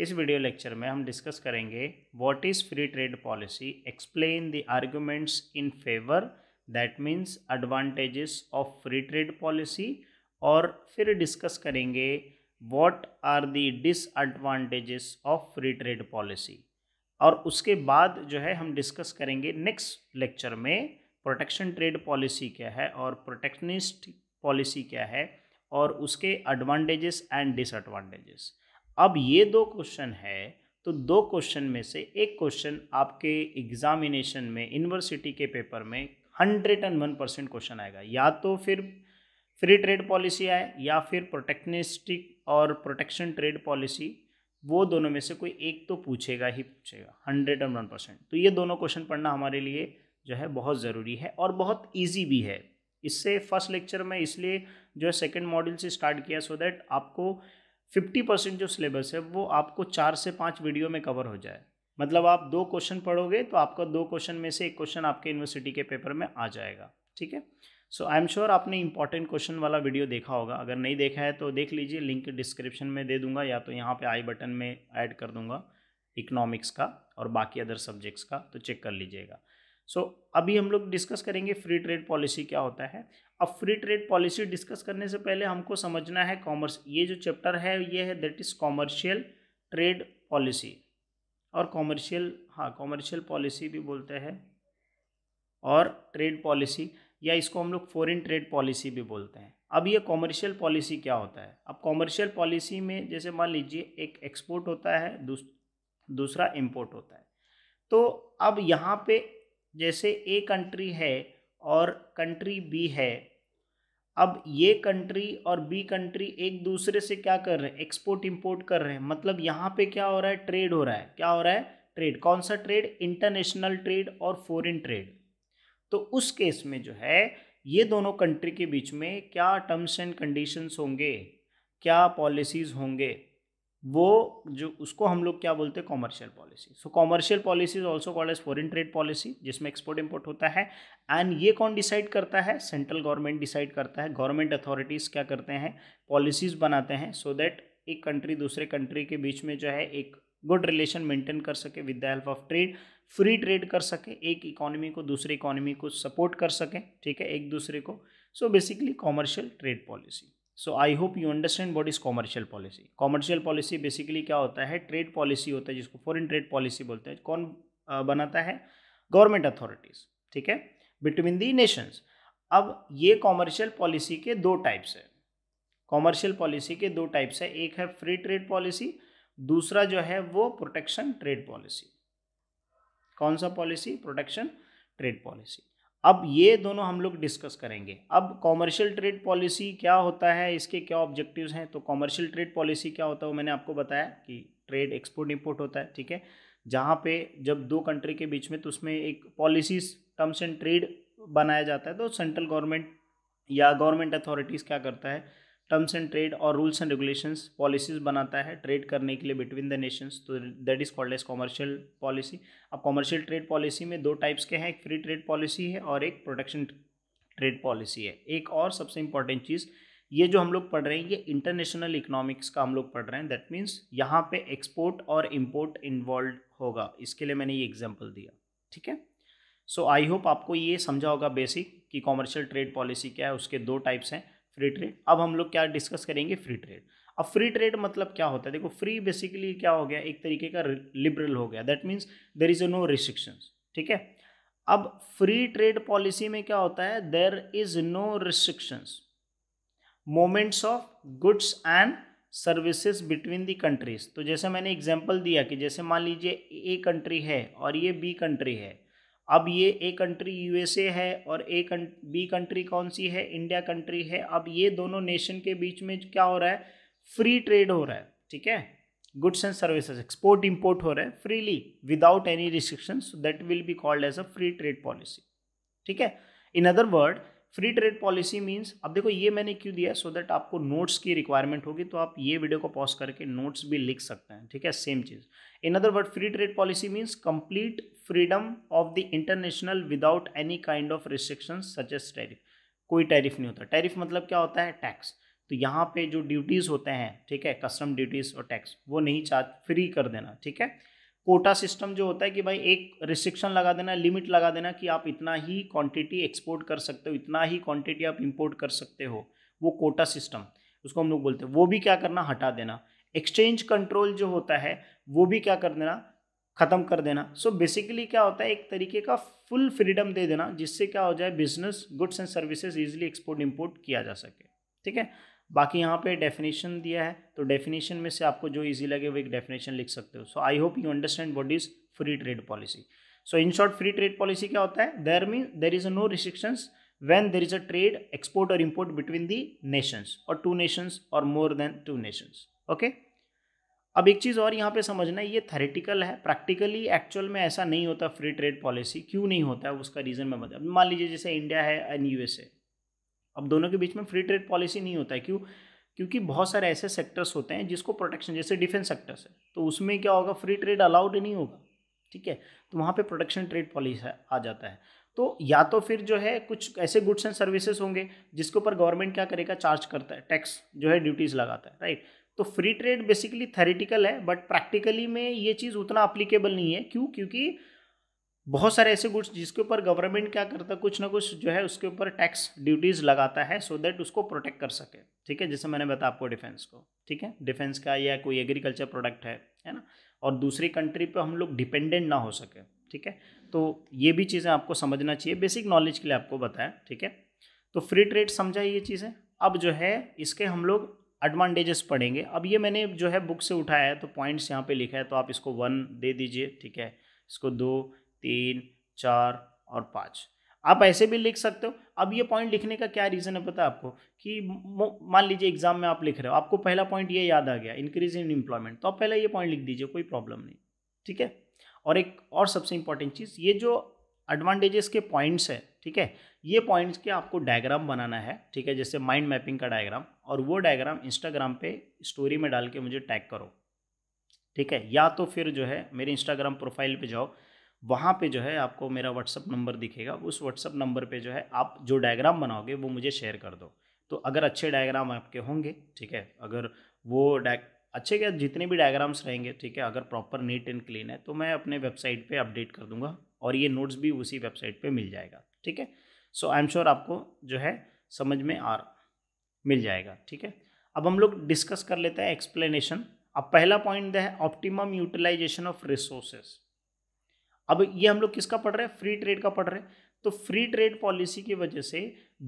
इस video lecture में हम डिस्कस करेंगे what is free trade policy explain the arguments in favour that means advantages of free trade policy और फिर discuss करेंगे what are the disadvantages of free trade policy और उसके बाद जो है हम डिस्कस करेंगे नेक्स्ट लेक्चर में प्रोटेक्शन ट्रेड पॉलिसी क्या है और प्रोटेक्शनिस्ट पॉलिसी क्या है और उसके एडवांटेजेस एंड डिसएडवांटेजेस अब ये दो क्वेश्चन है तो दो क्वेश्चन में से एक क्वेश्चन आपके एग्जामिनेशन में यूनिवर्सिटी के पेपर में hundred and one percent question आएगा या तो फिर फ्री ट्रेड पॉलिसी आए या फिर प्रोटेक्निस्टिक और प्रोटेक्शन ट्रेड पॉलिसी वो दोनों में से कोई एक तो पूछेगा ही पूछेगा हंड्रेड एंड वन परसेंट तो ये दोनों क्वेश्चन पढ़ना हमारे लिए जो है बहुत ज़रूरी है और बहुत ईजी भी है इससे फर्स्ट लेक्चर में इसलिए जो है सेकेंड मॉड्यूल से स्टार्ट किया सो दैट आपको फिफ्टी परसेंट जो सिलेबस है वो आपको चार से पाँच वीडियो में कवर हो जाए मतलब आप दो क्वेश्चन पढ़ोगे तो आपका दो क्वेश्चन में से एक क्वेश्चन आपके यूनिवर्सिटी के पेपर में आ जाएगा ठीक है सो आई एम श्योर आपने इंपॉर्टेंट क्वेश्चन वाला वीडियो देखा होगा अगर नहीं देखा है तो देख लीजिए लिंक डिस्क्रिप्शन में दे दूंगा या तो यहाँ पे आई बटन में ऐड कर दूंगा इकोनॉमिक्स का और बाकी अदर सब्जेक्ट्स का तो चेक कर लीजिएगा सो अभी हम लोग डिस्कस करेंगे फ्री ट्रेड पॉलिसी क्या होता है अब फ्री ट्रेड पॉलिसी डिस्कस करने से पहले हमको समझना है कॉमर्स ये जो चैप्टर है ये है that is commercial trade policy और कॉमर्शियल हाँ कॉमर्शियल पॉलिसी भी बोलते हैं और ट्रेड पॉलिसी या इसको हम लोग फॉरेन ट्रेड पॉलिसी भी बोलते हैं अब ये कॉमर्शियल पॉलिसी क्या होता है अब कॉमर्शियल पॉलिसी में जैसे मान लीजिए एक एक्सपोर्ट होता है दूस, दूसरा इम्पोर्ट होता है तो अब यहाँ पे जैसे ए कंट्री है और कंट्री बी है अब ये कंट्री और बी कंट्री एक दूसरे से क्या कर रहे हैं एक्सपोर्ट इंपोर्ट कर रहे हैं मतलब यहाँ पे क्या हो रहा है ट्रेड हो रहा है क्या हो रहा है ट्रेड कौन सा ट्रेड इंटरनेशनल ट्रेड और फॉरेन ट्रेड तो उस केस में जो है ये दोनों कंट्री के बीच में क्या टर्म्स एंड कंडीशंस होंगे क्या पॉलिसीज़ होंगे वो जो उसको हम लोग क्या बोलते हैं commercial policy so commercial policy is also called as foreign trade policy जिसमें एक्सपोर्ट इम्पोर्ट होता है एंड ये कौन डिसाइड करता है सेंट्रल गवर्नमेंट डिसाइड करता है गवर्नमेंट अथॉरिटीज़ क्या करते हैं पॉलिसीज़ बनाते हैं सो so दैट एक कंट्री दूसरे कंट्री के बीच में जो है एक गुड रिलेशन मेंटेन कर सके with the help of trade free trade कर सके एक इकोनॉमी को दूसरे इकोनॉमी को सपोर्ट कर सके ठीक है एक दूसरे को so basically commercial trade policy so I hope you understand what is commercial policy commercial policy basically क्या होता है ट्रेड पॉलिसी होता है जिसको फॉरन ट्रेड पॉलिसी बोलते हैं कौन बनाता है गवर्नमेंट अथॉरिटीज़ ठीक है बिटवीन दी नेशंस अब ये कॉमर्शियल पॉलिसी के दो टाइप्स हैं कॉमर्शियल पॉलिसी के दो टाइप्स है एक है फ्री ट्रेड पॉलिसी दूसरा जो है वो प्रोटेक्शन ट्रेड पॉलिसी कौन सा पॉलिसी प्रोटेक्शन ट्रेड पॉलिसी अब ये दोनों हम लोग डिस्कस करेंगे अब कॉमर्शियल ट्रेड पॉलिसी क्या होता है इसके क्या ऑब्जेक्टिव्स हैं तो कॉमर्शियल ट्रेड पॉलिसी क्या होता है वो मैंने आपको बताया कि ट्रेड एक्सपोर्ट इम्पोर्ट होता है ठीक है जहाँ पे जब दो कंट्री के बीच में तो उसमें एक पॉलिसीज टर्म्स एंड ट्रेड बनाया जाता है तो सेंट्रल गवर्नमेंट या गवर्नमेंट अथॉरिटीज़ क्या करता है टर्म्स एंड ट्रेड और रूल्स एंड रेगुलेशंस पॉलिसीज बनाता है ट्रेड करने के लिए बिटवीन द नेशंस तो that is called as commercial policy अब कॉमर्शियल ट्रेड पॉलिसी में दो टाइप्स के हैं एक फ्री ट्रेड पॉलिसी है और एक प्रोटेक्शन ट्रेड पॉलिसी है एक और सबसे इंपॉर्टेंट चीज़ ये जो हम लोग पढ़ रहे हैं ये इंटरनेशनल इकोनॉमिक्स का हम लोग पढ़ रहे हैं दैट मीन्स यहाँ पे एक्सपोर्ट और इम्पोर्ट इन्वॉल्व होगा इसके लिए मैंने ये एग्जाम्पल दिया ठीक है सो आई होप आपको ये समझा होगा बेसिक कि कॉमर्शियल ट्रेड पॉलिसी क्या है उसके दो टाइप्स हैं फ्री ट्रेड अब हम लोग क्या डिस्कस करेंगे फ्री ट्रेड अब फ्री ट्रेड मतलब क्या होता है देखो फ्री बेसिकली क्या हो गया एक तरीके का लिबरल हो गया that means there is no restrictions ठीक है अब फ्री ट्रेड पॉलिसी में क्या होता है there is no restrictions movements of goods and services between the countries तो जैसे मैंने एग्जाम्पल दिया कि जैसे मान लीजिए ए कंट्री है और ये बी कंट्री है अब ये ए कंट्री यूएसए है और ए बी कंट्री कौन सी है इंडिया कंट्री है अब ये दोनों नेशन के बीच में क्या हो रहा है फ्री ट्रेड हो रहा है ठीक है goods and services export import हो रहा है freely without any restriction that will be called as a free trade policy ठीक है in other word free trade policy means अब देखो ये मैंने क्यों दिया सो so दैट आपको नोट्स की रिक्वायरमेंट होगी तो आप ये वीडियो को पॉज करके नोट्स भी लिख सकते हैं ठीक है सेम चीज़ in other word free trade policy means complete freedom of the international without any kind of restriction such as tariff कोई टैरिफ नहीं होता टैरिफ मतलब क्या होता है टैक्स तो यहाँ पे जो ड्यूटीज़ होते हैं ठीक है कस्टम ड्यूटीज़ और टैक्स वो नहीं चाह फ्री कर देना ठीक है कोटा सिस्टम जो होता है कि भाई एक रिस्ट्रिक्शन लगा देना लिमिट लगा देना कि आप इतना ही क्वांटिटी एक्सपोर्ट कर सकते हो इतना ही क्वांटिटी आप इंपोर्ट कर सकते हो वो कोटा सिस्टम उसको हम लोग बोलते हैं वो भी क्या करना हटा देना एक्सचेंज कंट्रोल जो होता है वो भी क्या कर देना ख़त्म कर देना सो so बेसिकली क्या होता है एक तरीके का फुल फ्रीडम दे देना जिससे क्या हो जाए business goods and services easily export import किया जा सके ठीक है बाकी यहाँ पे डेफिनेशन दिया है तो डेफिनेशन में से आपको जो इजी लगे वो एक डेफिनेशन लिख सकते हो so I hope you understand what is free trade policy so in short free trade policy क्या होता है there mean there is a no restrictions when there is a trade export और इम्पोर्ट बिटवीन the नेशंस और two nations और more than two nations okay अब एक चीज़ और यहाँ पे समझना है ये थेरेटिकल है प्रैक्टिकली एक्चुअल में ऐसा नहीं होता फ्री ट्रेड पॉलिसी क्यों नहीं होता है उसका रीज़न मैं बता मान लीजिए जैसे इंडिया है एंड यू अब दोनों के बीच में फ्री ट्रेड पॉलिसी नहीं होता है क्यों क्योंकि बहुत सारे ऐसे सेक्टर्स होते हैं जिसको प्रोटेक्शन जैसे डिफेंस सेक्टर्स है तो उसमें क्या होगा फ्री ट्रेड अलाउड नहीं होगा ठीक है तो वहाँ पर प्रोटेक्शन ट्रेड पॉलिसी आ जाता है तो या तो फिर जो है कुछ ऐसे गुड्स एंड सर्विसेज होंगे जिसके ऊपर गवर्नमेंट क्या करेगा चार्ज करता है टैक्स जो है ड्यूटीज़ लगाता है राइट तो फ्री ट्रेड बेसिकली थेरेटिकल है बट प्रैक्टिकली में ये चीज़ उतना अप्लीकेबल नहीं है क्यों क्योंकि बहुत सारे ऐसे गुड्स जिसके ऊपर गवर्नमेंट क्या करता है कुछ ना कुछ जो है उसके ऊपर टैक्स ड्यूटीज़ लगाता है सो so दैट उसको प्रोटेक्ट कर सके ठीक है जैसे मैंने बताया आपको डिफेंस को ठीक है डिफेंस का या कोई एग्रीकल्चर प्रोडक्ट है है ना और दूसरी कंट्री पे हम लोग डिपेंडेंट ना हो सके ठीक है तो ये भी चीज़ें आपको समझना चाहिए बेसिक नॉलेज के लिए आपको बताया ठीक है तो फ्री ट्रेड समझा ये चीज़ें अब जो है इसके हम लोग एडवांटेजेस पढ़ेंगे अब ये मैंने जो है बुक से उठाया है तो पॉइंट्स यहाँ पे लिखा है तो आप इसको वन दे दीजिए ठीक है इसको दो तीन चार और पाँच आप ऐसे भी लिख सकते हो अब ये पॉइंट लिखने का क्या रीज़न है पता आपको कि मान लीजिए एग्जाम में आप लिख रहे हो आपको पहला पॉइंट ये याद आ गया इंक्रीज इन एम्प्लॉयमेंट तो आप पहले ये पॉइंट लिख दीजिए कोई प्रॉब्लम नहीं ठीक है और एक और सबसे इम्पॉर्टेंट चीज़ ये जो एडवांटेजेस के पॉइंट्स हैं ठीक है ये पॉइंट्स के आपको डायग्राम बनाना है ठीक है जैसे माइंड मैपिंग का डायग्राम और वो डायग्राम इंस्टाग्राम पे स्टोरी में डाल के मुझे टैग करो ठीक है या तो फिर जो है मेरे इंस्टाग्राम प्रोफाइल पे जाओ वहाँ पे जो है आपको मेरा व्हाट्सअप नंबर दिखेगा उस व्हाट्सअप नंबर पे जो है आप जो डायग्राम बनाओगे वो मुझे शेयर कर दो तो अगर अच्छे डायग्राम आपके होंगे ठीक है अगर वो अच्छे क्या जितने भी डायग्राम्स रहेंगे ठीक है अगर प्रॉपर नीट एंड क्लीन है तो मैं अपने वेबसाइट पे अपडेट कर दूंगा और ये नोट्स भी उसी वेबसाइट पे मिल जाएगा ठीक है सो आई एम श्योर आपको जो है समझ में आ मिल जाएगा ठीक है अब हम लोग डिस्कस कर लेते हैं एक्सप्लेनेशन अब पहला पॉइंट है ऑप्टिमम यूटिलाइजेशन ऑफ रिसोर्सेस अब ये हम लोग किसका पढ़ रहे हैं फ्री ट्रेड का पढ़ रहे हैं तो फ्री ट्रेड पॉलिसी की वजह से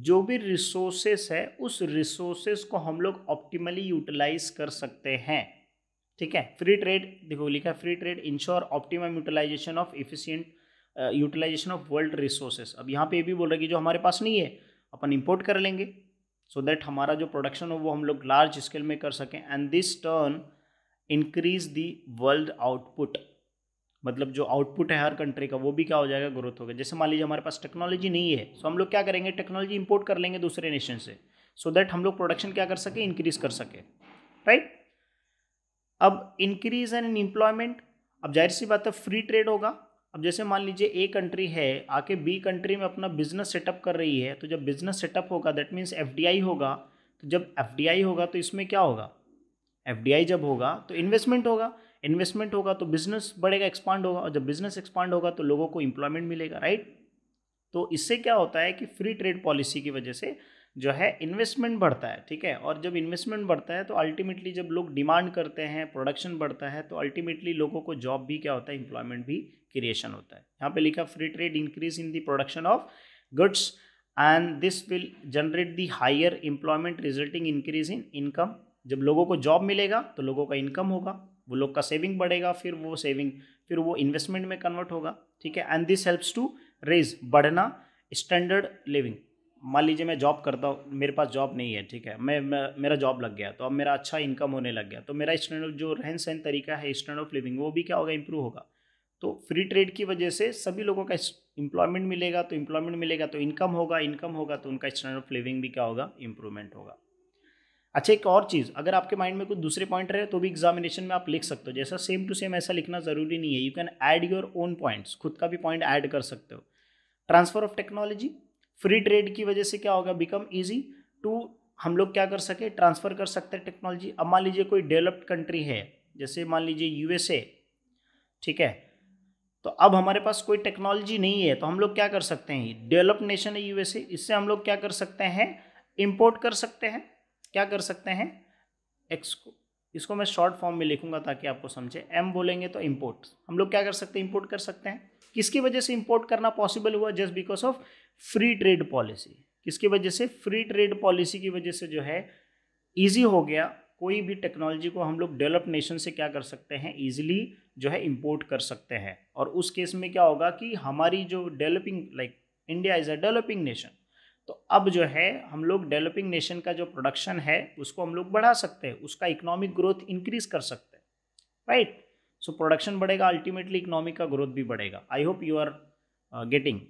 जो भी रिसोर्सेस है उस रिसोर्सेस को हम लोग ऑप्टिमली यूटिलाइज कर सकते हैं ठीक है फ्री ट्रेड देखो लिखा है free trade ensure optimum utilisation of efficient utilisation of world resources अब यहाँ पे ये भी बोल रहे हैं कि जो हमारे पास नहीं है अपन इम्पोर्ट कर लेंगे सो so दैट हमारा जो प्रोडक्शन हो वो हम लोग लार्ज स्केल में कर सकें and this turn increase the world output मतलब जो आउटपुट है हर कंट्री का वो भी क्या हो जाएगा ग्रोथ होगा जैसे मान लीजिए हमारे पास टेक्नोलॉजी नहीं है सो तो so हम लोग क्या करेंगे टेक्नोलॉजी इंपोर्ट कर लेंगे दूसरे नेशन से सो so दैट हम लोग प्रोडक्शन क्या कर सके इंक्रीज कर सके राइट right? अब इंक्रीज एंड एम्प्लॉयमेंट अब जाहिर सी बात है फ्री ट्रेड होगा अब जैसे मान लीजिए ए कंट्री है आके बी कंट्री में अपना बिजनेस सेटअप कर रही है तो जब बिजनेस सेटअप होगा दैट मीन्स एफ होगा तो जब एफ होगा तो इसमें क्या होगा एफ जब होगा तो इन्वेस्टमेंट होगा इन्वेस्टमेंट होगा तो बिजनेस बढ़ेगा एक्सपांड होगा और जब बिजनेस एक्सपांड होगा तो लोगों को इम्प्लॉयमेंट मिलेगा राइट तो इससे क्या होता है कि फ्री ट्रेड पॉलिसी की वजह से जो है इन्वेस्टमेंट बढ़ता है ठीक है और जब इन्वेस्टमेंट बढ़ता है तो अल्टीमेटली जब लोग डिमांड करते हैं प्रोडक्शन बढ़ता है तो अल्टीमेटली लोगों को जॉब भी क्या होता है एम्प्लॉयमेंट भी क्रिएशन होता है यहाँ पे लिखा free trade increase in the production of goods and this will generate the higher employment resulting increase in income जब लोगों को जॉब मिलेगा तो लोगों का इनकम होगा वो लोग का सेविंग बढ़ेगा फिर वो सेविंग फिर वो इन्वेस्टमेंट में कन्वर्ट होगा ठीक है and this helps to raise बढ़ना स्टैंडर्ड लिविंग मान लीजिए मैं जॉब करता हूँ मेरे पास जॉब नहीं है ठीक है मैं, मैं मेरा जॉब लग गया तो अब मेरा अच्छा इनकम होने लग गया तो मेरा स्टैंडर्ड जो रहन सहन तरीका है स्टैंडर्ड ऑफ लिविंग वो भी क्या होगा इंप्रूव होगा तो फ्री ट्रेड की वजह से सभी लोगों का इंप्लॉयमेंट मिलेगा तो इंप्लॉयमेंट मिलेगा तो इनकम होगा इनकम होगा तो उनका स्टैंडर्ड ऑफ लिविंग भी क्या होगा इंप्रूवमेंट होगा अच्छा एक और चीज़ अगर आपके माइंड में कुछ दूसरे पॉइंट रहे तो भी एग्जामिनेशन में आप लिख सकते हो जैसा सेम टू सेम ऐसा लिखना ज़रूरी नहीं है you can add your own points खुद का भी पॉइंट ऐड कर सकते हो transfer of technology free trade की वजह से क्या होगा बिकम ईजी टू हम लोग क्या कर सके ट्रांसफ़र कर सकते हैं टेक्नोलॉजी अब मान लीजिए कोई डेवलप्ड कंट्री है जैसे मान लीजिए यूएसए ठीक है तो अब हमारे पास कोई टेक्नोलॉजी नहीं है तो हम लोग क्या कर सकते हैं डेवलप्ड नेशन है यूएसए इससे हम लोग क्या कर सकते हैं इम्पोर्ट कर सकते हैं क्या कर सकते हैं एक्स को इसको मैं शॉर्ट फॉर्म में लिखूंगा ताकि आपको समझे एम बोलेंगे तो इम्पोर्ट हम लोग क्या कर सकते हैं इम्पोर्ट कर सकते हैं किसकी वजह से इम्पोर्ट करना पॉसिबल हुआ just because of free trade policy किसकी वजह से फ्री ट्रेड पॉलिसी की वजह से जो है ईजी हो गया कोई भी टेक्नोलॉजी को हम लोग डेवलप नेशन से क्या कर सकते हैं ईजिली जो है इम्पोर्ट कर सकते हैं और उस केस में क्या होगा कि हमारी जो developing like India is a developing nation तो अब जो है हम लोग डेवलपिंग नेशन का जो प्रोडक्शन है उसको हम लोग बढ़ा सकते हैं उसका इकोनॉमिक ग्रोथ इंक्रीज कर सकते हैं राइट सो प्रोडक्शन बढ़ेगा अल्टीमेटली इकोनॉमिक का ग्रोथ भी बढ़ेगा I hope you are getting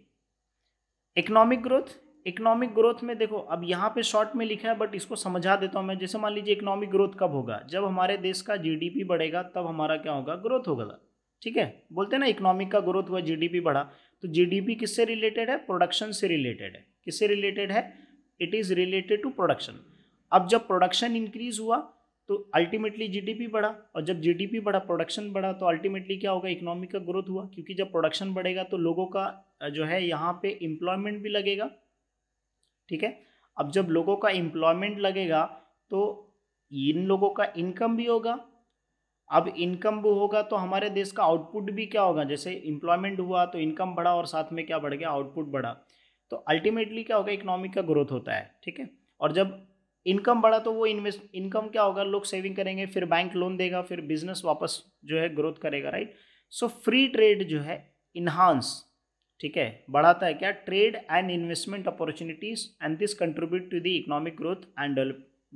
economic growth economic growth में देखो अब यहाँ पे शॉर्ट में लिखा है बट इसको समझा देता हूँ मैं जैसे मान लीजिए इकोनॉमिक ग्रोथ कब होगा जब हमारे देश का जीडीपी बढ़ेगा तब हमारा क्या होगा ग्रोथ होगा ठीक है बोलते हैं ना इकोनॉमिक का ग्रोथ हुआ जीडीपी बढ़ा तो जीडीपी किससे रिलेटेड है प्रोडक्शन से रिलेटेड है किससे रिलेटेड है it is related to production अब जब प्रोडक्शन इंक्रीज हुआ तो अल्टीमेटली जीडीपी बढ़ा और जब जीडीपी बढ़ा प्रोडक्शन बढ़ा तो अल्टीमेटली क्या होगा इकोनॉमी का ग्रोथ हुआ क्योंकि जब प्रोडक्शन बढ़ेगा तो लोगों का जो है यहाँ पे एम्प्लॉयमेंट भी लगेगा ठीक है अब जब लोगों का एम्प्लॉयमेंट लगेगा तो इन लोगों का इनकम भी होगा अब इनकम वो होगा तो हमारे देश का आउटपुट भी क्या होगा जैसे इम्प्लॉयमेंट हुआ तो इनकम बढ़ा और साथ में क्या बढ़ गया आउटपुट बढ़ा तो अल्टीमेटली क्या होगा इकोनॉमी का ग्रोथ होता है ठीक है और जब इनकम बढ़ा तो वो इन्वेस्ट इनकम क्या होगा लोग सेविंग करेंगे फिर बैंक लोन देगा फिर बिजनेस वापस जो है ग्रोथ करेगा राइट सो फ्री ट्रेड जो है इन्हांस ठीक है बढ़ाता है क्या trade and investment opportunities and this contribute to the economic growth and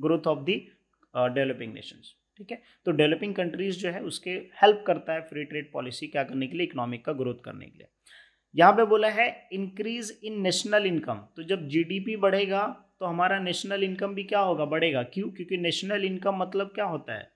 growth of the developing nations ठीक है तो डेवलपिंग कंट्रीज जो है उसके हेल्प करता है फ्री ट्रेड पॉलिसी क्या करने के लिए इकोनॉमिक का ग्रोथ करने के लिए यहाँ पे बोला है इंक्रीज इन नेशनल इनकम तो जब जीडीपी बढ़ेगा तो हमारा नेशनल इनकम भी क्या होगा बढ़ेगा क्यों क्योंकि नेशनल इनकम मतलब क्या होता है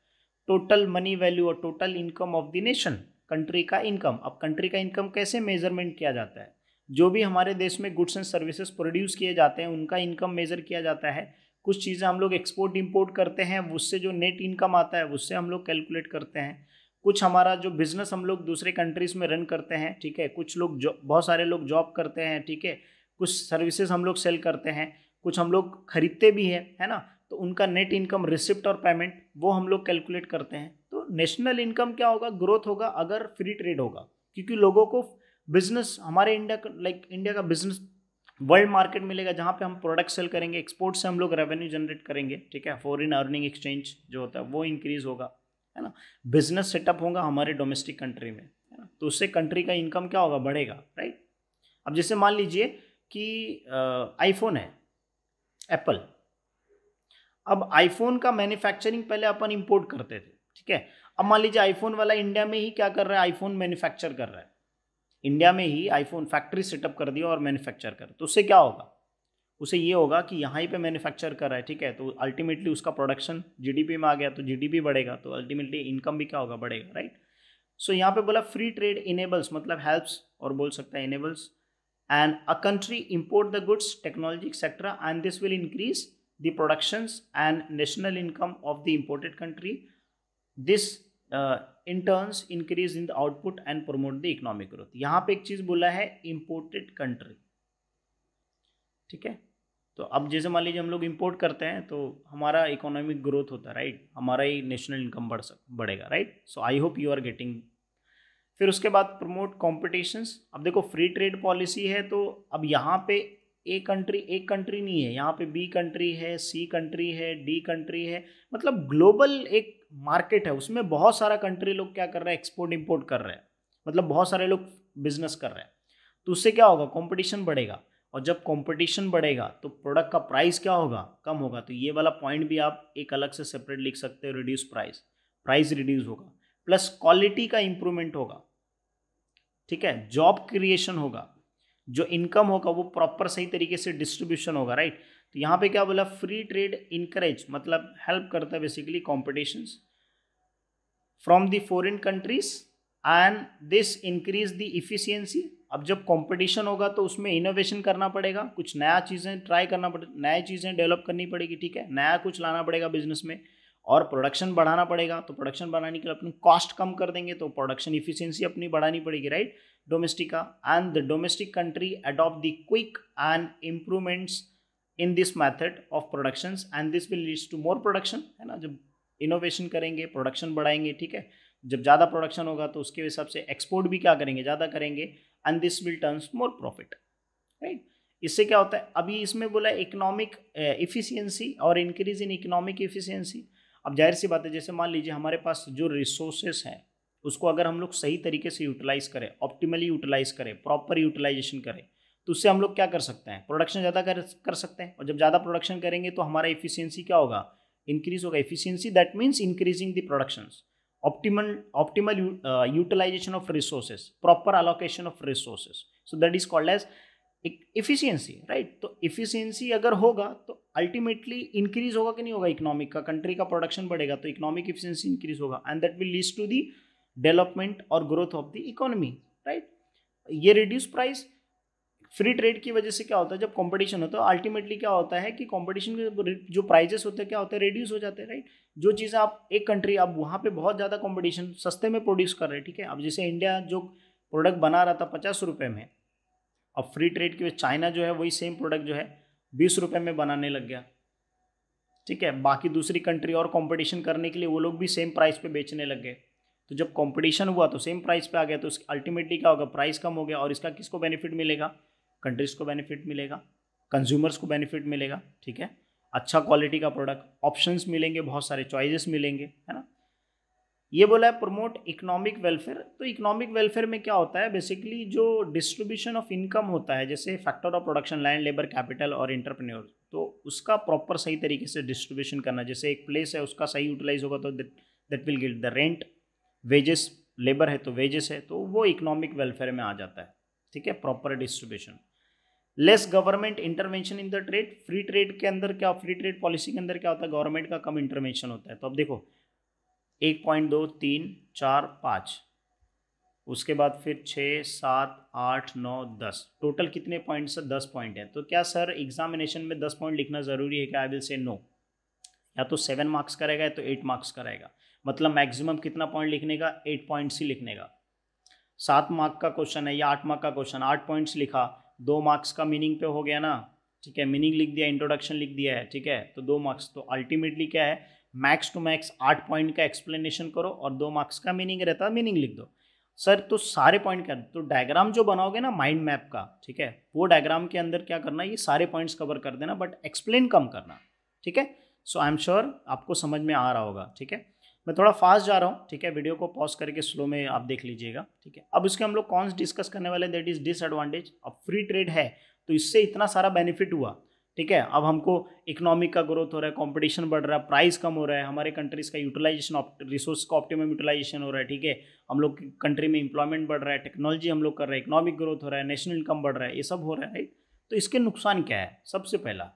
टोटल मनी वैल्यू और total income of the nation country का इनकम अब कंट्री का इनकम कैसे मेजरमेंट किया जाता है जो भी हमारे देश में गुड्स एंड सर्विसेज प्रोड्यूस किए जाते हैं उनका इनकम मेजर किया जाता है कुछ चीज़ें हम लोग एक्सपोर्ट इंपोर्ट करते हैं उससे जो नेट इनकम आता है उससे हम लोग कैलकुलेट करते हैं कुछ हमारा जो बिज़नेस हम लोग दूसरे कंट्रीज़ में रन करते हैं ठीक है कुछ लोग बहुत सारे लोग जॉब करते हैं ठीक है कुछ सर्विसेज हम लोग सेल करते हैं कुछ हम लोग खरीदते भी हैं है ना तो उनका नेट इनकम रिसिप्ट और पेमेंट वो हम लोग कैलकुलेट करते हैं तो नेशनल इनकम क्या होगा ग्रोथ होगा अगर फ्री ट्रेड होगा क्योंकि लोगों को बिजनेस हमारे इंडिया का लाइक इंडिया का बिजनेस वर्ल्ड मार्केट मिलेगा जहाँ पे हम प्रोडक्ट सेल करेंगे एक्सपोर्ट से हम लोग रेवेन्यू जनरेट करेंगे ठीक है फॉरिन अर्निंग एक्सचेंज जो होता है वो इंक्रीज़ होगा है ना बिजनेस सेटअप होगा हमारे डोमेस्टिक कंट्री में है ना तो उससे कंट्री का इनकम क्या होगा बढ़ेगा राइट अब जैसे मान लीजिए कि आईफोन है एप्पल अब आईफोन का मैन्युफैक्चरिंग पहले अपन इंपोर्ट करते थे ठीक है अब मान लीजिए आईफोन वाला इंडिया में ही क्या कर रहा है आईफोन मैन्युफैक्चर कर रहा है इंडिया में ही आईफोन फैक्ट्री सेटअप कर दिया और मैन्युफैक्चर कर तो उससे क्या होगा उसे ये होगा कि यहाँ ही पे मैन्युफैक्चर कर रहा है ठीक है तो अल्टीमेटली उसका प्रोडक्शन जीडीपी में आ गया तो जीडीपी बढ़ेगा तो अल्टीमेटली इनकम भी क्या होगा बढ़ेगा राइट सो यहाँ पे बोला फ्री ट्रेड इनेबल्स मतलब हेल्प्स और बोल सकता है enables and a country import the goods technology etcetera and this will increase the productions and national income of the imported country this in terms increase in the output and promote the economic growth यहाँ पे एक चीज़ बोला है imported country ठीक है तो अब जैसे मान लीजिए हम लोग इम्पोर्ट करते हैं तो हमारा इकोनॉमिक ग्रोथ होता है राइट हमारा ही नेशनल इनकम बढ़ सक बढ़ेगा right so I hope you are getting फिर उसके बाद प्रमोट कॉम्पिटिशन्स अब देखो फ्री ट्रेड पॉलिसी है तो अब यहाँ पे ए कंट्री एक कंट्री नहीं है यहाँ पे बी कंट्री है सी कंट्री है डी कंट्री है मतलब ग्लोबल एक मार्केट है उसमें बहुत सारा कंट्री लोग क्या कर रहे हैं एक्सपोर्ट इम्पोर्ट कर रहे हैं मतलब बहुत सारे लोग बिजनेस कर रहे हैं तो उससे क्या होगा कॉम्पिटिशन बढ़ेगा और जब कंपटीशन बढ़ेगा तो प्रोडक्ट का प्राइस क्या होगा कम होगा तो ये वाला पॉइंट भी आप एक अलग से सेपरेट लिख सकते हो रिड्यूस प्राइस प्राइस रिड्यूस होगा प्लस क्वालिटी का इंप्रूवमेंट होगा ठीक है जॉब क्रिएशन होगा जो इनकम होगा वो प्रॉपर सही तरीके से डिस्ट्रीब्यूशन होगा राइट तो यहाँ पे क्या बोला फ्री ट्रेड इनकरेज मतलब हेल्प करता है basically competition from the foreign countries and this increase the efficiency अब जब कंपटीशन होगा तो उसमें इनोवेशन करना पड़ेगा कुछ नया चीज़ें ट्राई करना पड़े नई चीज़ें डेवलप करनी पड़ेगी ठीक है नया कुछ लाना पड़ेगा बिजनेस में और प्रोडक्शन बढ़ाना पड़ेगा तो प्रोडक्शन बढ़ाने के लिए अपनी कॉस्ट कम कर देंगे तो प्रोडक्शन इफिशियंसी अपनी बढ़ानी पड़ेगी राइट डोमेस्टिक का and the domestic country adopt the quick and improvements in this method of production and this will leads to more production है ना जब इनोवेशन करेंगे प्रोडक्शन बढ़ाएंगे ठीक है जब ज़्यादा प्रोडक्शन होगा तो उसके हिसाब से एक्सपोर्ट भी क्या करेंगे ज़्यादा करेंगे and this will turns more profit right इससे क्या होता है अभी इसमें बोला इकोनॉमिक इफिशियंसी uh, और इंक्रीज इन इकोनॉमिक इफिशियंसी अब जाहिर सी बात है जैसे मान लीजिए हमारे पास जो रिसोर्सेस हैं उसको अगर हम लोग सही तरीके से यूटिलाइज़ करें ऑप्टिमली यूटिलाइज़ करें प्रॉपर यूटिलाइजेशन करें तो उससे हम लोग क्या कर सकते हैं प्रोडक्शन ज़्यादा कर कर सकते हैं और जब ज़्यादा प्रोडक्शन करेंगे तो हमारा इफिशियंसी क्या होगा इंक्रीज होगा efficiency that means increasing the productions optimal optimal uh, utilization of resources proper allocation of resources so that is called as efficiency e, right तो इफिशियंसी अगर होगा तो अल्टीमेटली इंक्रीज होगा कि नहीं होगा इकोनॉमिक का कंट्री का प्रोडक्शन बढ़ेगा तो इकोनॉमिक इफिशियंसी इंक्रीज होगा and that will lead to the development और growth of the economy right ये रिड्यूस प्राइस फ्री ट्रेड की वजह से क्या होता है जब कंपटीशन होता है अल्टीमेटली क्या होता है कि कंपटीशन के जो प्राइजेस होते हैं क्या होते हैं रिड्यूस हो जाते हैं राइट जो चीज़ें आप एक कंट्री आप वहाँ पे बहुत ज़्यादा कंपटीशन सस्ते में प्रोड्यूस कर रहे हैं ठीक है अब जैसे इंडिया जो प्रोडक्ट बना रहा था पचास रुपये में अब फ्री ट्रेड की वजह चाइना जो है वही सेम प्रोडक्ट जो है बीस रुपये में बनाने लग गया ठीक है बाकी दूसरी कंट्री और कॉम्पिटिशन करने के लिए वो लोग भी सेम प्राइस पर बेचने लग गए तो जब कॉम्पिटिशन हुआ तो सेम प्राइस पर आ गया तो अल्टीमेटली क्या होगा प्राइस कम हो गया और इसका किसको बेनिफिट मिलेगा कंट्रीज को बेनिफिट मिलेगा कंज्यूमर्स को बेनिफिट मिलेगा ठीक है अच्छा क्वालिटी का प्रोडक्ट ऑप्शंस मिलेंगे बहुत सारे चॉइसेस मिलेंगे है ना ये बोला है प्रमोट इकोनॉमिक वेलफेयर तो इकोनॉमिक वेलफेयर में क्या होता है बेसिकली जो डिस्ट्रीब्यूशन ऑफ इनकम होता है जैसे factor of production land labour capital और इंटरप्रेन्योर तो उसका प्रॉपर सही तरीके से डिस्ट्रीब्यूशन करना जैसे एक प्लेस है उसका सही यूटिलाइज होगा तो that will get the rent wages labour है तो वेजेस है तो वो इकोनॉमिक वेलफेयर में आ जाता है ठीक है proper distribution less government intervention in the trade free trade के अंदर क्या फ्री ट्रेड पॉलिसी के अंदर क्या होता है गवर्नमेंट का कम इंटरवेंशन होता है तो अब देखो एक पॉइंट दो तीन चार पाँच उसके बाद फिर छः सात आठ नौ दस टोटल कितने पॉइंट्स है दस पॉइंट है तो क्या सर एग्जामिनेशन में दस पॉइंट लिखना ज़रूरी है क्या आई विल से नो या तो सेवन मार्क्स का रहेगा या तो एट मार्क्स का रहेगा मतलब मैक्सिमम कितना पॉइंट लिखने का एट पॉइंट्स ही लिखने का सात मार्क का क्वेश्चन है या आठ मार्क का क्वेश्चन आठ पॉइंट्स लिखा दो मार्क्स का मीनिंग पे हो गया ना ठीक है मीनिंग लिख दिया इंट्रोडक्शन लिख दिया है ठीक है तो दो मार्क्स तो अल्टीमेटली क्या है मैक्स टू मैक्स आठ पॉइंट का एक्सप्लेनेशन करो और दो मार्क्स का मीनिंग रहता है मीनिंग लिख दो सर तो सारे पॉइंट क्या तो डायग्राम जो बनाओगे ना माइंड मैप का ठीक है वो डायग्राम के अंदर क्या करना ये सारे पॉइंट्स कवर कर देना बट एक्सप्लेन कम करना ठीक है सो आई एम श्योर आपको समझ में आ रहा होगा ठीक है मैं थोड़ा फास्ट जा रहा हूँ ठीक है वीडियो को पॉज करके स्लो में आप देख लीजिएगा ठीक है अब उसके हम लोग कौन डिस्कस करने वाले दैट इज़ डिसएडवांटेज अब फ्री ट्रेड है तो इससे इतना सारा बेनिफिट हुआ ठीक है अब हमको इकोनॉमिक का ग्रोथ हो रहा है कंपटीशन बढ़ रहा है प्राइस कम हो रहा है हमारे कंट्रीज़ का यूटिलाइजेशन रिसोर्स का ऑप्टिमम यूटिलाइजेशन हो रहा है ठीक है हम लोग कंट्री में इंप्लॉयमेंट बढ़ रहा है टेक्नोलॉजी हम लोग कर रहे हैं इकोनॉमिक ग्रोथ हो रहा है नेशनल इनकम बढ़ रहा है ये सब हो रहा है राइट तो इसके नुकसान क्या है सबसे पहला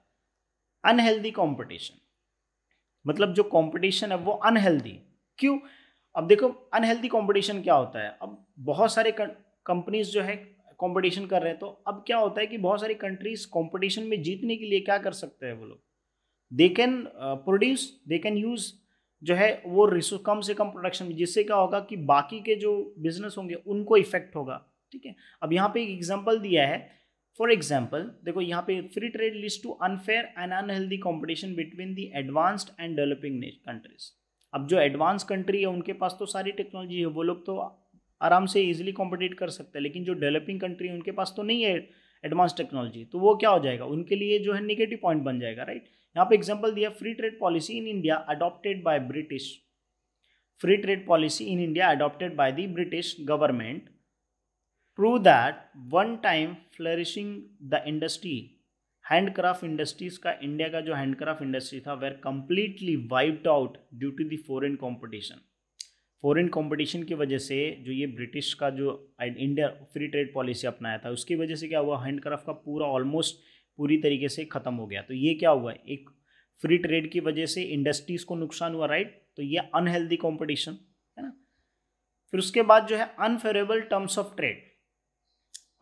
अनहेल्दी कॉम्पिटिशन मतलब जो कंपटीशन है वो अनहेल्दी क्यों अब देखो अनहेल्दी कंपटीशन क्या होता है अब बहुत सारे कंपनीज जो है कंपटीशन कर रहे हैं तो अब क्या होता है कि बहुत सारी कंट्रीज कंपटीशन में जीतने के लिए क्या कर सकते हैं वो लोग they can produce they can use जो है वो रिसोर्स कम से कम प्रोडक्शन में जिससे क्या होगा कि बाकी के जो बिजनेस होंगे उनको इफेक्ट होगा ठीक है अब यहाँ पे एक एग्जांपल दिया है फॉर एग्जाम्पल देखो यहाँ पे free trade leads to unfair and unhealthy competition between the advanced and developing countries अब जो एडवांस कंट्री है उनके पास तो सारी टेक्नोलॉजी है वो लोग तो आराम से इजिली कॉम्पिटेट कर सकते हैं लेकिन जो डेवलपिंग कंट्री है उनके पास तो नहीं है एडवांस टेक्नोलॉजी तो वो क्या हो जाएगा उनके लिए जो है निगेटिव पॉइंट बन जाएगा राइट यहाँ पे एग्जाम्पल दिया free trade policy in India adopted by British free trade policy in India adopted by the British government prove that one time flourishing the industry handcraft industries का India का जो handcraft industry था were completely wiped out due to the foreign competition foreign competition की वजह से जो ये British का जो इंडिया फ्री ट्रेड पॉलिसी अपनाया था उसकी वजह से क्या हुआ हैंडक्राफ्ट का पूरा ऑलमोस्ट पूरी तरीके से ख़त्म हो गया तो ये क्या हुआ एक फ्री ट्रेड की वजह से इंडस्ट्रीज़ को नुकसान हुआ राइट तो ये अनहेल्दी कॉम्पिटिशन है ना फिर उसके बाद जो है अनफेवरेबल टर्म्स ऑफ ट्रेड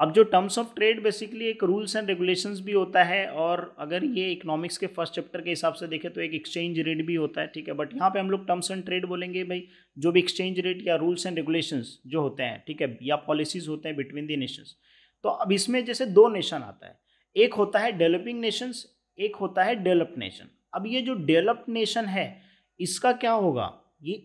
अब जो टर्म्स ऑफ ट्रेड बेसिकली एक रूल्स एंड रेगुलेशंस भी होता है और अगर ये इकोनॉमिक्स के फर्स्ट चैप्टर के हिसाब से देखें तो एक एक्सचेंज रेट भी होता है ठीक है बट यहाँ पे हम लोग टर्म्स एंड ट्रेड बोलेंगे भाई जो भी एक्सचेंज रेट या रूल्स एंड रेगुलेशंस जो होते हैं ठीक है या पॉलिसीज होते हैं बिटवीन दी नेशंस तो अब इसमें जैसे दो नेशन आता है एक होता है डेवलपिंग नेशंस एक होता है डेवलप्ड नेशन अब ये जो डेवलप्ड नेशन है इसका क्या होगा ये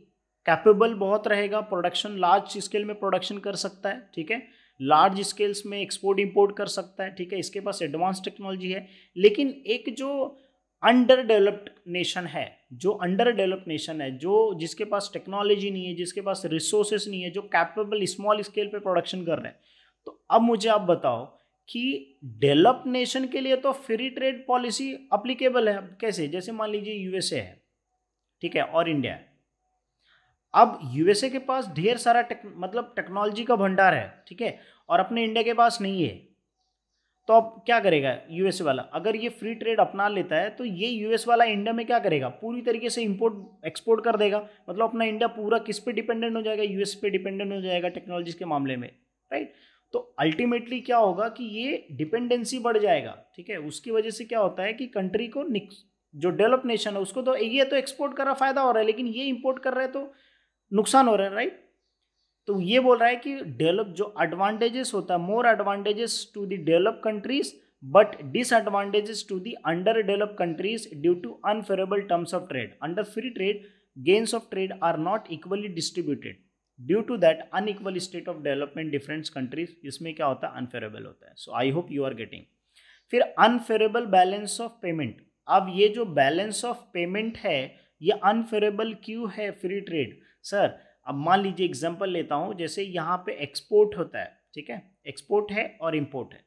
कैपेबल बहुत रहेगा प्रोडक्शन लार्ज स्केल में प्रोडक्शन कर सकता है ठीक है लार्ज स्केल्स में एक्सपोर्ट इंपोर्ट कर सकता है ठीक है इसके पास एडवांस टेक्नोलॉजी है लेकिन एक जो अंडर डेवलप्ड नेशन है जो अंडर डेवलप्ड नेशन है जो जिसके पास टेक्नोलॉजी नहीं है जिसके पास रिसोर्सेस नहीं है जो कैपेबल स्मॉल स्केल पे प्रोडक्शन कर रहे हैं तो अब मुझे आप बताओ कि डेवलप नेशन के लिए तो फ्री ट्रेड पॉलिसी अप्लीकेबल है कैसे जैसे मान लीजिए यूएसए है ठीक है और इंडिया है अब यूएसए के पास ढेर सारा टेक, मतलब टेक्नोलॉजी का भंडार है ठीक है और अपने इंडिया के पास नहीं है तो अब क्या करेगा यूएसए वाला अगर ये फ्री ट्रेड अपना लेता है तो ये यूएस वाला इंडिया में क्या करेगा पूरी तरीके से इंपोर्ट एक्सपोर्ट कर देगा मतलब अपना इंडिया पूरा किस पे डिपेंडेंट हो जाएगा यूएस पे डिपेंडेंट हो जाएगा टेक्नोलॉजीज के मामले में राइट तो अल्टीमेटली क्या होगा कि ये डिपेंडेंसी बढ़ जाएगा ठीक है उसकी वजह से क्या होता है कि कंट्री को जो डेवलप नेशन है उसको तो ये तो एक्सपोर्ट कर रहा फायदा हो रहा है लेकिन ये इंपोर्ट कर रहा है तो नुकसान हो रहा है राइट तो ये बोल रहा है कि डेवलप जो एडवांटेजेस होता है more advantages to the develop countries but disadvantages to the under develop countries due to unfavourable terms of trade under free trade gains of trade are not equally distributed due to that unequal state of development different countries इसमें क्या होता है unfavourable होता है so I hope you are getting फिर unfavourable balance of payment अब ये जो बैलेंस ऑफ पेमेंट है ये अनफेवरेबल क्यों है फ्री ट्रेड सर अब मान लीजिए एग्जाम्पल लेता हूँ जैसे यहाँ पे एक्सपोर्ट होता है ठीक है एक्सपोर्ट है और इम्पोर्ट है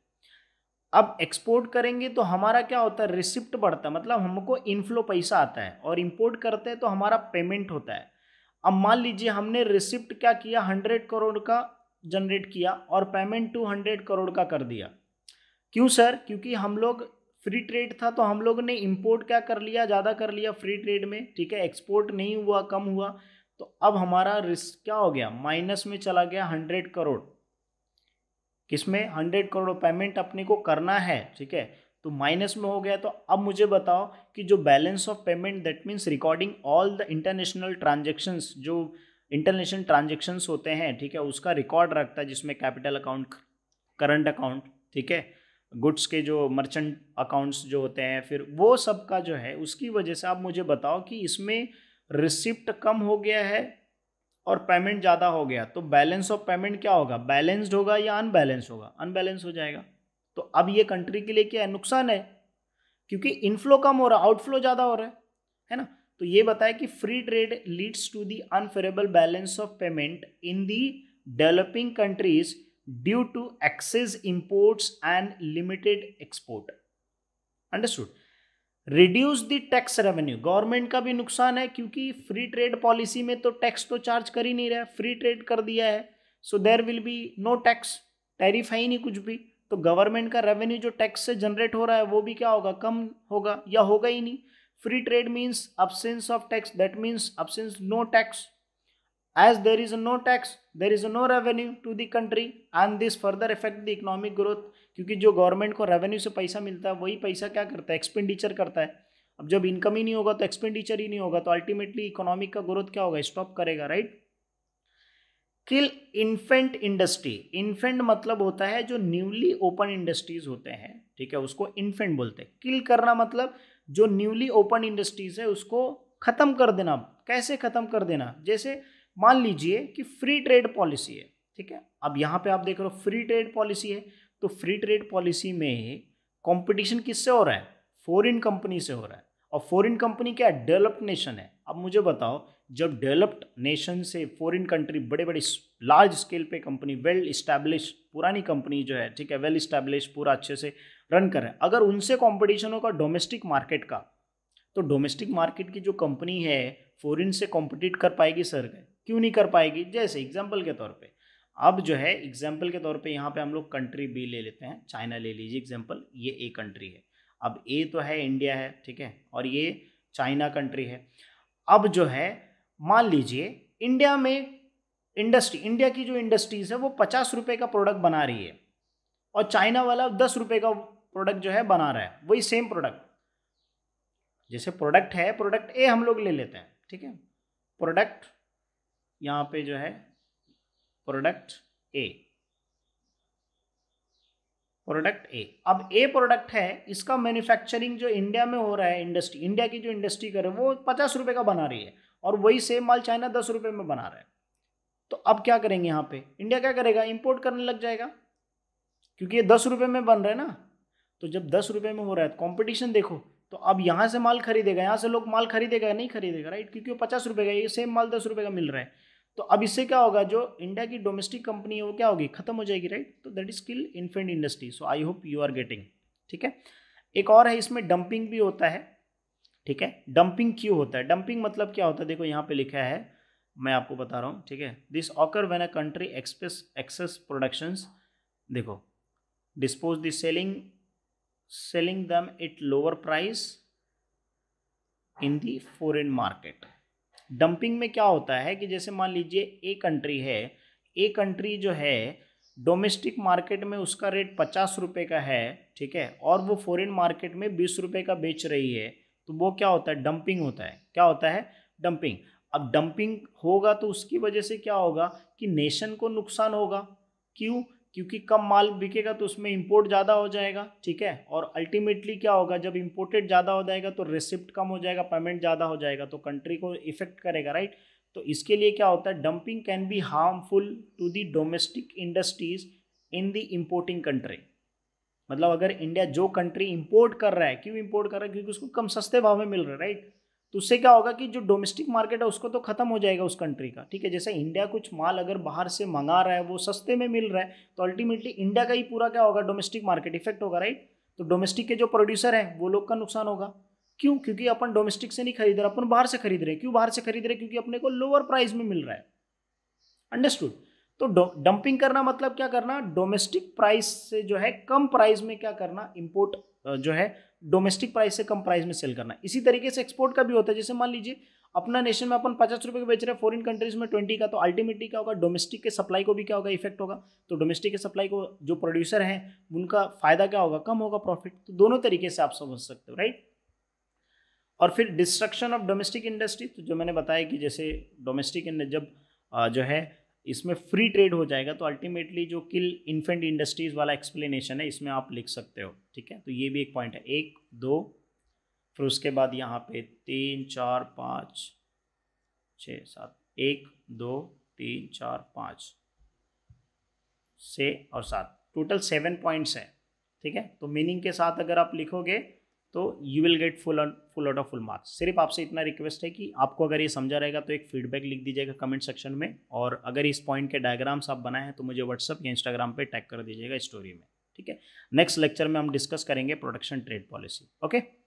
अब एक्सपोर्ट करेंगे तो हमारा क्या होता है रिसिप्ट बढ़ता है मतलब हमको इनफ्लो पैसा आता है और इम्पोर्ट करते हैं तो हमारा पेमेंट होता है अब मान लीजिए हमने रिसिप्ट क्या किया हंड्रेड करोड़ का जनरेट किया और पेमेंट टू हंड्रेड करोड़ का कर दिया क्यों सर क्योंकि हम लोग फ्री ट्रेड था तो हम लोग ने इम्पोर्ट क्या कर लिया ज़्यादा कर लिया फ्री ट्रेड में ठीक है एक्सपोर्ट नहीं हुआ कम हुआ तो अब हमारा रिस्क क्या हो गया माइनस में चला गया हंड्रेड करोड़ किसमें हंड्रेड करोड़ पेमेंट अपने को करना है ठीक है तो माइनस में हो गया तो अब मुझे बताओ कि जो balance of payment that means recording all the international transactions जो इंटरनेशनल ट्रांजेक्शन्स होते हैं ठीक है उसका रिकॉर्ड रखता है जिसमें कैपिटल अकाउंट करंट अकाउंट ठीक है गुड्स के जो मर्चेंट अकाउंट्स जो होते हैं फिर वो सब का जो है उसकी वजह से आप मुझे बताओ कि इसमें रिसिप्ट कम हो गया है और पेमेंट ज़्यादा हो गया तो बैलेंस ऑफ पेमेंट क्या होगा बैलेंस्ड होगा या अनबैलेंस होगा अनबैलेंस हो जाएगा तो अब ये कंट्री के लिए क्या है नुकसान है क्योंकि इनफ्लो कम हो रहा है आउटफ्लो ज़्यादा हो रहा है है ना तो ये बताया कि free trade leads to the unfavourable balance of payment in the developing countries due to excess imports and limited export understood reduce the tax revenue government का भी नुकसान है क्योंकि फ्री ट्रेड पॉलिसी में तो टैक्स तो चार्ज कर ही नहीं रहा है फ्री ट्रेड कर दिया है so there will be no tax tariff है ही नहीं कुछ भी तो गवर्नमेंट का रेवेन्यू जो टैक्स से जनरेट हो रहा है वो भी क्या होगा कम होगा या होगा ही नहीं free trade means absence of tax that means absence no tax as there is no tax there is no revenue to the country and this further effect the economic growth क्योंकि जो गवर्नमेंट को revenue से पैसा मिलता है वही पैसा क्या करता है एक्सपेंडिचर करता है अब जब इनकम ही नहीं होगा तो एक्सपेंडिचर ही नहीं होगा तो अल्टीमेटली इकोनॉमिक का ग्रोथ क्या होगा स्टॉप करेगा right kill infant industry infant मतलब होता है जो न्यूली ओपन इंडस्ट्रीज होते हैं ठीक है उसको इन्फेंट बोलते हैं किल करना मतलब जो न्यूली ओपन इंडस्ट्रीज है उसको ख़त्म कर देना कैसे ख़त्म कर देना जैसे मान लीजिए कि फ्री ट्रेड पॉलिसी है ठीक है अब यहाँ पे आप देख रहे हो फ्री ट्रेड पॉलिसी है तो फ्री ट्रेड पॉलिसी में कंपटीशन किससे हो रहा है फॉरेन कंपनी से हो रहा है और फॉरेन कंपनी क्या है डेवलप्ड नेशन है अब मुझे बताओ जब डेवलप्ड नेशन से फॉरेन कंट्री बड़े बड़े लार्ज स्केल पे कंपनी वेल इस्टेब्लिश पुरानी कंपनी जो है ठीक है वेल इस्टेब्लिश पूरा अच्छे से रन कर रहे हैं अगर उनसे कॉम्पिटिशन होगा डोमेस्टिक मार्केट का तो डोमेस्टिक मार्केट की जो कंपनी है फॉरेन से कॉम्पिटिट कर पाएगी सर क्यों नहीं कर पाएगी जैसे एग्जाम्पल के तौर पर अब जो है एग्जाम्पल के तौर पे यहाँ पे हम लोग कंट्री बी ले लेते हैं चाइना ले लीजिए एग्जाम्पल ये ए कंट्री है अब ए तो है इंडिया है ठीक है और ये चाइना कंट्री है अब जो है मान लीजिए इंडिया में इंडस्ट्री इंडिया की जो इंडस्ट्रीज़ है वो पचास रुपये का प्रोडक्ट बना रही है और चाइना वाला दस रुपये का प्रोडक्ट जो है बना रहा है वही सेम प्रोडक्ट जैसे प्रोडक्ट है प्रोडक्ट ए हम लोग ले लेते हैं ठीक है प्रोडक्ट यहाँ पे जो है प्रोडक्ट ए प्रोडक्ट ए अब ए प्रोडक्ट है इसका मैन्युफैक्चरिंग जो इंडिया में हो रहा है इंडस्ट्री इंडिया की जो इंडस्ट्री कर रहे वो पचास रुपये का बना रही है और वही सेम माल चाइना दस रुपये में बना रहा है तो अब क्या करेंगे यहाँ पे इंडिया क्या करेगा इंपोर्ट करने लग जाएगा क्योंकि ये दस रुपये में बन रहा है ना तो जब दस रुपये में हो रहा है तो कॉम्पिटिशन देखो तो अब यहाँ से माल खरीदेगा यहाँ से लोग माल खरीदेगा नहीं खरीदेगा राइट क्योंकि वो पचास रुपये का ये सेम माल दस रुपये का मिल रहा है तो अब इससे क्या होगा जो इंडिया की डोमेस्टिक कंपनी है वो क्या होगी खत्म हो जाएगी राइट तो that is skill infant industry so I hope you are getting ठीक है एक और है इसमें डंपिंग भी होता है ठीक है डंपिंग क्यों होता है डंपिंग मतलब क्या होता है देखो यहाँ पे लिखा है मैं आपको बता रहा हूँ ठीक है this occur when a country express excess productions देखो dispose the selling selling dump it lower price in the foreign market dumping में क्या होता है कि जैसे मान लीजिए ए कंट्री है ए कंट्री जो है डोमेस्टिक मार्केट में उसका रेट पचास रुपये का है ठीक है और वो फॉरेन मार्केट में बीस रुपये का बेच रही है तो वो क्या होता है डंपिंग होता है क्या होता है डंपिंग अब डंपिंग होगा तो उसकी वजह से क्या होगा कि नेशन को नुकसान होगा क्यों क्योंकि कम माल बिकेगा तो उसमें इंपोर्ट ज़्यादा हो जाएगा ठीक है और अल्टीमेटली क्या होगा जब इंपोर्टेड ज़्यादा हो जाएगा तो रिसिप्ट कम हो जाएगा पेमेंट ज़्यादा हो जाएगा तो कंट्री को इफेक्ट करेगा राइट तो इसके लिए क्या होता है dumping can be harmful to the domestic industries in the importing country मतलब अगर इंडिया जो कंट्री इम्पोर्ट कर रहा है क्यों इम्पोर्ट कर रहा है क्योंकि उसको कम सस्ते भाव में मिल रहा है राइट तो उससे क्या होगा कि जो डोमेस्टिक मार्केट है उसको तो ख़त्म हो जाएगा उस कंट्री का ठीक है जैसे इंडिया कुछ माल अगर बाहर से मंगा रहा है वो सस्ते में मिल रहा है तो अल्टीमेटली इंडिया का ही पूरा क्या होगा डोमेस्टिक मार्केट इफेक्ट होगा राइट तो डोमेस्टिक के जो प्रोड्यूसर हैं वो लोग का नुकसान होगा क्यों क्योंकि अपन डोमेस्टिक से नहीं खरीद रहे अपन बाहर से खरीद रहे क्यों बाहर से खरीद रहे क्योंकि अपने को लोअर प्राइस में मिल रहा है अंडरस्टूड तो डंपिंग करना मतलब क्या करना डोमेस्टिक प्राइस से जो है कम प्राइस में क्या करना इम्पोर्ट जो है डोमेस्टिक प्राइस से कम प्राइस में सेल करना इसी तरीके से एक्सपोर्ट का भी होता है जैसे मान लीजिए अपना नेशन में अपन पचास रुपये का बेच रहे हैं फॉरन कंट्रीज में ट्वेंटी का तो अल्टीमेटली क्या होगा डोमेस्टिक के सप्लाई को भी क्या होगा इफेक्ट होगा तो डोमेस्टिक के सप्लाई को जो प्रोड्यूसर हैं उनका फायदा क्या होगा कम होगा प्रॉफिट तो दोनों तरीके से आप समझ सकते हो राइट और फिर डिस्ट्रक्शन ऑफ डोमेस्टिक इंडस्ट्री तो जो मैंने बताया कि जैसे डोमेस्टिक जब जो है इसमें फ्री ट्रेड हो जाएगा तो अल्टीमेटली जो किल इन्फेंट इंडस्ट्रीज वाला एक्सप्लेनेशन है इसमें आप लिख सकते हो ठीक है तो ये भी एक पॉइंट है एक दो फिर उसके बाद यहाँ पे तीन चार पाँच छ सात एक दो तीन चार पाँच से और सात टोटल सेवन पॉइंट्स हैं ठीक है तो मीनिंग के साथ अगर आप लिखोगे तो you will get full full out of full marks सिर्फ आपसे इतना रिक्वेस्ट है कि आपको अगर ये समझा रहेगा तो एक फीडबैक लिख दीजिएगा कमेंट सेक्शन में और अगर इस पॉइंट के डायग्राम्स आप बनाए हैं तो मुझे व्हाट्सअप या इंस्टाग्राम पर टैग कर दीजिएगा स्टोरी में ठीक है नेक्स्ट लेक्चर में हम डिस्कस करेंगे प्रोडक्शन ट्रेड पॉलिसी ओके